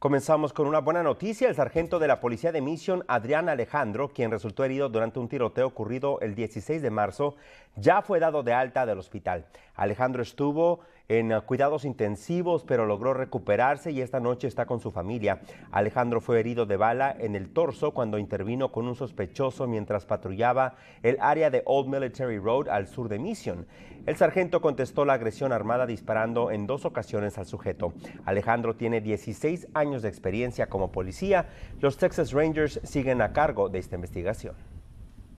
Comenzamos con una buena noticia. El sargento de la policía de Mission, Adrián Alejandro, quien resultó herido durante un tiroteo ocurrido el 16 de marzo, ya fue dado de alta del hospital. Alejandro estuvo en ah, cuidados intensivos, pero logró recuperarse y esta noche está con su familia. Alejandro fue herido de bala en el torso cuando intervino con un sospechoso mientras patrullaba el área de Old Military Road al sur de Mission. El sargento contestó la agresión armada disparando en dos ocasiones al sujeto. Alejandro tiene 16 años de experiencia como policía. Los Texas Rangers siguen a cargo de esta investigación.